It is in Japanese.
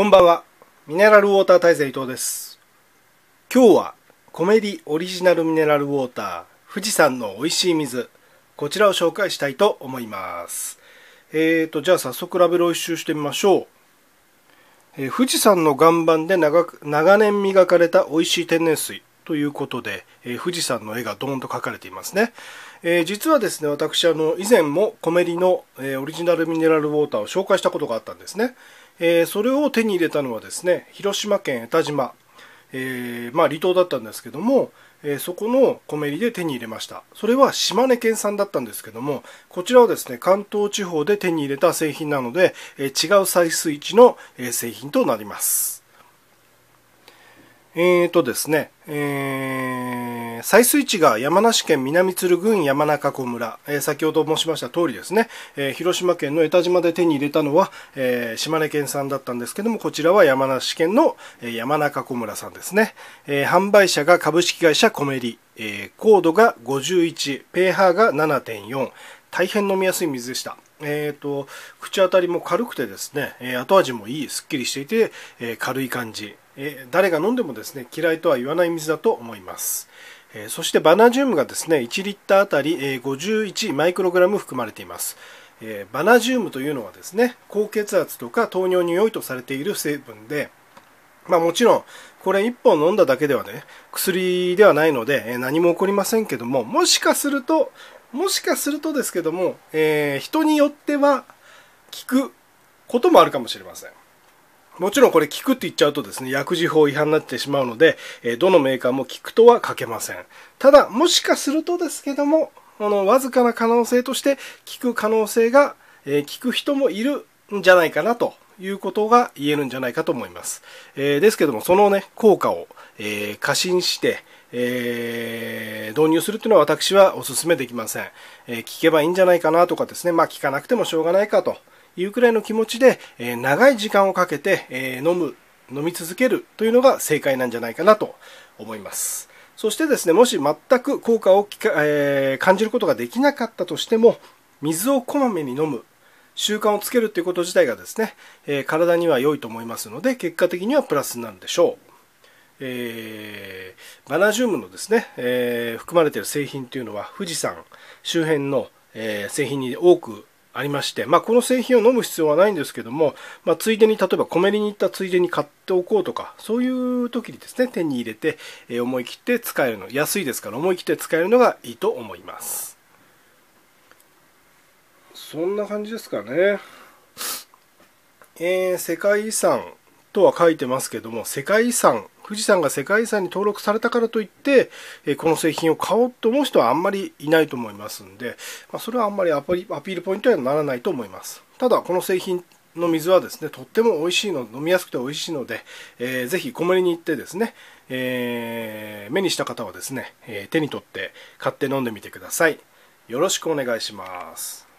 こんばんは。ミネラルウォーター大勢伊藤です。今日はコメディオリジナルミネラルウォーター富士山の美味しい水こちらを紹介したいと思います。えーと、じゃあ早速ラベルを一周してみましょう。えー、富士山の岩盤で長長年磨かれた美味しい天然水ということで、えー、富士山の絵がドーンと描かれていますね。えー、実はですね、私、あの、以前もコメリの、えオリジナルミネラルウォーターを紹介したことがあったんですね。えー、それを手に入れたのはですね広島県江田島、えー、まあ、離島だったんですけども、えー、そこのコメリで手に入れましたそれは島根県産だったんですけどもこちらはですね関東地方で手に入れた製品なので、え違う採水池の、え製品となりますえーとですね、えー、採水地が山梨県南鶴郡山中湖村、えー、先ほど申しました通りですね、えー、広島県の江田島で手に入れたのは、えー、島根県産だったんですけども、こちらは山梨県の、え山中湖村さんですね。え販売者が株式会社コメリ、え高度が51、ペーハーが7.4、大変飲みやすい水でした。えーと、口当たりも軽くてですね、え後味もいい、すっきりしていて、え軽い感じ、えー、誰が飲んでもですね嫌いとは言わない水だと思います、えー、そしてバナジウムがですね1リッターあたり、えー、51マイクログラム含まれています、えバナジウムというのはですね高血圧とか糖尿に良いとされている成分でまあもちろん、これ1本飲んだだけではね、薬ではないので、え何も起こりませんけども、もしかすると、もしかするとですけども、えー、人によっては効くこともあるかもしれません。もちろんこれ聞くって言っちゃうとですね、薬事法違反になってしまうので、えどのメーカーも聞くとは書けません。ただ、もしかするとですけども、あの、わずかな可能性として聞く可能性が、え聞く人もいるんじゃないかなということが言えるんじゃないかと思います。えー、ですけども、そのね、効果を、えー、過信して、えー、導入するというのは私はお勧めできません、え聞けばいいんじゃないかなとかですね、まあ聞かなくてもしょうがないかというくらいの気持ちで、え長い時間をかけて、え飲む、飲み続けるというのが正解なんじゃないかなと思います。そしてですね、もし全く効果をえー、感じることができなかったとしても、水をこまめに飲む習慣をつけるということ自体がですね、えー、体には良いと思いますので、結果的にはプラスになるでしょう。えー、バナジウムのですね、えー、含まれている製品というのは富士山周辺の、えー、製品に多くありまして、まあ、この製品を飲む必要はないんですけども、まあ、ついでに例えばコメリに行ったついでに買っておこうとかそういう時にですね手に入れて、え思い切って使えるの安いですから思い切って使えるのがいいと思いますそんな感じですかねえー、世界遺産とは書いてますけども世界遺産富士山が世界遺産に登録されたからといって、えこの製品を買おうと思う人はあんまりいないと思いますんで、まあ、それはあんまりアピールポイントにはならないと思います。ただ、この製品の水はですね、とっても美味しいの、飲みやすくて美味しいので、えー、ぜひ小森に行ってですね、えー、目にした方はですね、えー、手に取って買って飲んでみてください。よろしくお願いします。